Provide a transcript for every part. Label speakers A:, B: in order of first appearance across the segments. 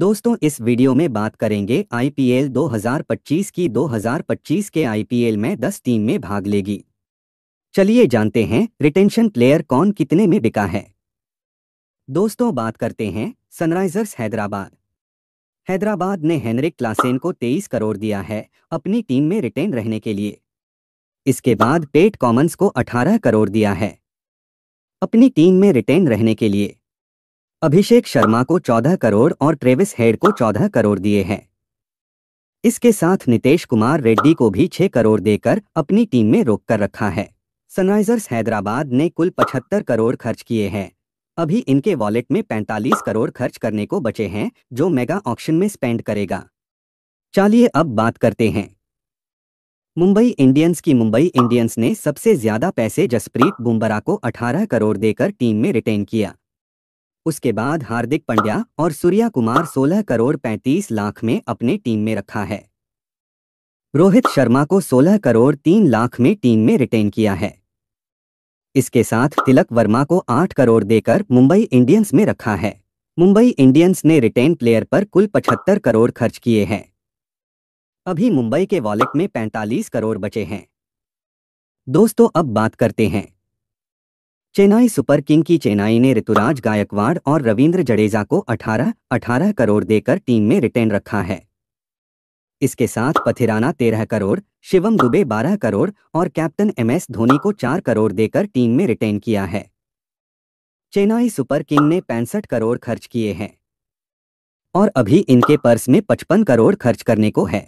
A: दोस्तों इस वीडियो में बात करेंगे आईपीएल 2025 की 2025 के आईपीएल में 10 टीम में भाग लेगी चलिए जानते हैं रिटेंशन प्लेयर कौन कितने में बिका है दोस्तों बात करते हैं सनराइजर्स हैदराबाद हैदराबाद ने हेनरिक क्लासेन को 23 करोड़ दिया है अपनी टीम में रिटेन रहने के लिए इसके बाद पेट कॉमन्स को अठारह करोड़ दिया है अपनी टीम में रिटेन रहने के लिए अभिषेक शर्मा को 14 करोड़ और ट्रेविस हेड को 14 करोड़ दिए हैं इसके साथ नितेश कुमार रेड्डी को भी 6 करोड़ देकर अपनी टीम में रोक कर रखा है सनराइजर्स हैदराबाद ने कुल 75 करोड़ खर्च किए हैं अभी इनके वॉलेट में 45 करोड़ खर्च करने को बचे हैं जो मेगा ऑक्शन में स्पेंड करेगा चलिए अब बात करते हैं मुंबई इंडियंस की मुंबई इंडियंस ने सबसे ज्यादा पैसे जसप्रीत बुम्बरा को 18 करोड़ देकर टीम में रिटेन किया उसके बाद हार्दिक पंड्या और सूर्या कुमार 16 करोड़ 35 लाख में अपने टीम में रखा है रोहित शर्मा को 16 करोड़ 3 लाख में टीम में रिटेन किया है इसके साथ तिलक वर्मा को 8 करोड़ देकर मुंबई इंडियंस में रखा है मुंबई इंडियंस ने रिटेन प्लेयर पर कुल 75 करोड़ खर्च किए हैं अभी मुंबई के वॉलेट में 45 करोड़ बचे हैं दोस्तों अब बात करते हैं चेन्नई सुपर किंग की चेन्नई ने ऋतुराज गायकवाड़ और रविंद्र जडेजा को 18 18 करोड़ देकर टीम में रिटेन रखा है इसके साथ पथिराना 13 करोड़ शिवम दुबे 12 करोड़ और कैप्टन एमएस धोनी को 4 करोड़ देकर टीम में रिटेन किया है चेन्नई सुपर किंग ने पैंसठ करोड़ खर्च किए हैं और अभी इनके पर्स में पचपन करोड़ खर्च करने को है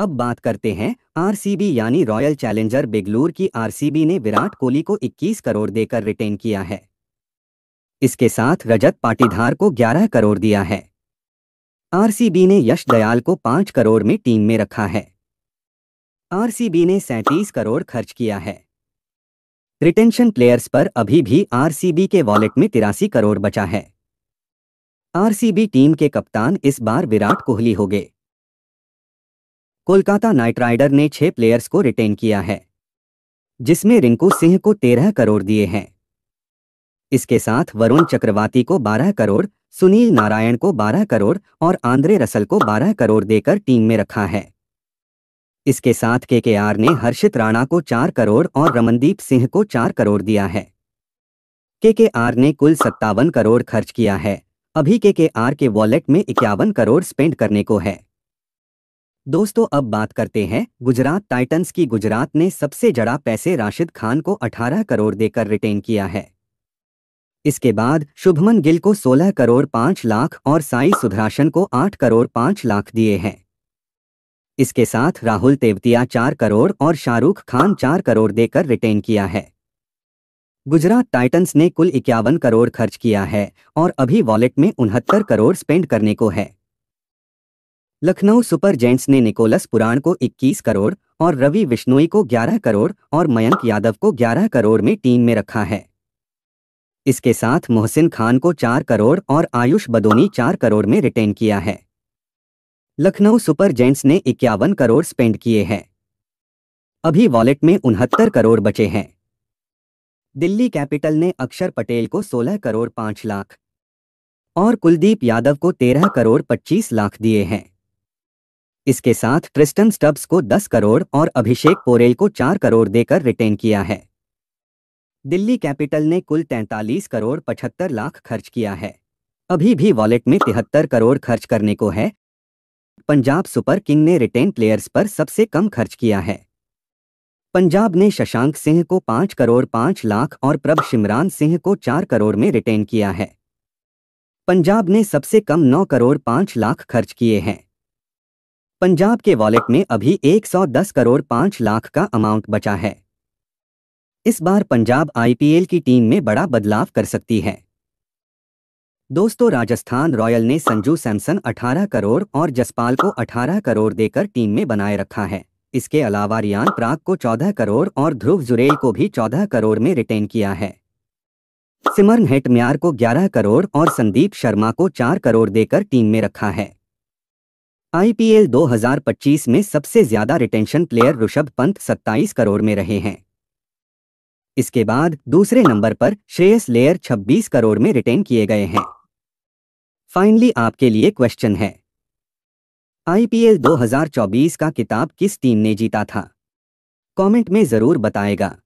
A: अब बात करते हैं आरसीबी यानी रॉयल चैलेंजर बेगलोर की आरसीबी ने विराट कोहली को 21 करोड़ देकर रिटेन किया है इसके साथ रजत पाटीधार को 11 करोड़ दिया है आरसीबी ने यश दयाल को 5 करोड़ में टीम में रखा है आरसीबी ने सैतीस करोड़ खर्च किया है रिटेंशन प्लेयर्स पर अभी भी आरसीबी के वॉलेट में तिरासी करोड़ बचा है आरसीबी टीम के कप्तान इस बार विराट कोहली हो गए कोलकाता नाइट राइडर ने छह प्लेयर्स को रिटेन किया है जिसमें रिंकू सिंह को तेरह करोड़ दिए हैं इसके साथ वरुण चक्रवाती को बारह करोड़ सुनील नारायण को बारह करोड़ और आंद्रे रसल को बारह करोड़ देकर टीम में रखा है इसके साथ केकेआर ने हर्षित राणा को चार करोड़ और रमनदीप सिंह को चार करोड़ दिया है केकेआर ने कुल सत्तावन करोड़ खर्च किया है अभी केकेआर के वॉलेट में इक्यावन करोड़ स्पेंड करने को है दोस्तों अब बात करते हैं गुजरात टाइटंस की गुजरात ने सबसे जड़ा पैसे राशिद खान को 18 करोड़ देकर रिटेन किया है इसके बाद शुभमन गिल को 16 करोड़ 5 लाख और साई सुधराशन को 8 करोड़ 5 लाख दिए हैं इसके साथ राहुल तेवतिया 4 करोड़ और शाहरुख खान 4 करोड़ देकर रिटेन किया है गुजरात टाइटन्स ने कुल इक्यावन करोड़ खर्च किया है और अभी वॉलेट में उनहत्तर करोड़ स्पेंड करने को है लखनऊ सुपर जेंट्स ने निकोलस पुराण को 21 करोड़ और रवि विश्नोई को 11 करोड़ और मयंक यादव को 11 करोड़ में टीम में रखा है इसके साथ मोहसिन खान को 4 करोड़ और आयुष बदोनी 4 करोड़ में रिटेन किया है लखनऊ सुपर जेंट्स ने इक्यावन करोड़ स्पेंड किए हैं अभी वॉलेट में उनहत्तर करोड़ बचे हैं दिल्ली कैपिटल ने अक्षर पटेल को 16 करोड़ 5 लाख और कुलदीप यादव को 13 करोड़ 25 लाख दिए हैं इसके साथ ट्रिस्टन स्टब्स को 10 करोड़ और अभिषेक पोरेल को 4 करोड़ देकर रिटेन किया है दिल्ली कैपिटल ने कुल 43 करोड़ 75 लाख खर्च किया है अभी भी वॉलेट में तिहत्तर करोड़ खर्च करने को है पंजाब सुपर किंग ने रिटेन प्लेयर्स पर सबसे कम खर्च किया है पंजाब ने शशांक सिंह को पांच करोड़ पांच लाख और प्रभ शिमरान सिंह को चार करोड़ में रिटेन किया है पंजाब ने सबसे कम नौ करोड़ पांच लाख खर्च किए हैं पंजाब के वॉलेट में अभी 110 करोड़ 5 लाख का अमाउंट बचा है इस बार पंजाब आईपीएल की टीम में बड़ा बदलाव कर सकती है दोस्तों राजस्थान रॉयल ने संजू सैमसन 18 करोड़ और जसपाल को 18 करोड़ देकर टीम में बनाए रखा है इसके अलावा रियान प्राग को 14 करोड़ और ध्रुव जुरेल को भी 14 करोड़ में रिटेन किया है सिमरन हेटम्यार को 11 करोड़ और संदीप शर्मा को 4 करोड़ देकर टीम में रखा है आईपीएल 2025 में सबसे ज्यादा रिटेंशन प्लेयर ऋषभ पंत 27 करोड़ में रहे हैं इसके बाद दूसरे नंबर पर श्रेयस लेयर 26 करोड़ में रिटेन किए गए हैं फाइनली आपके लिए क्वेश्चन है आईपीएल 2024 का किताब किस टीम ने जीता था कमेंट में जरूर बताएगा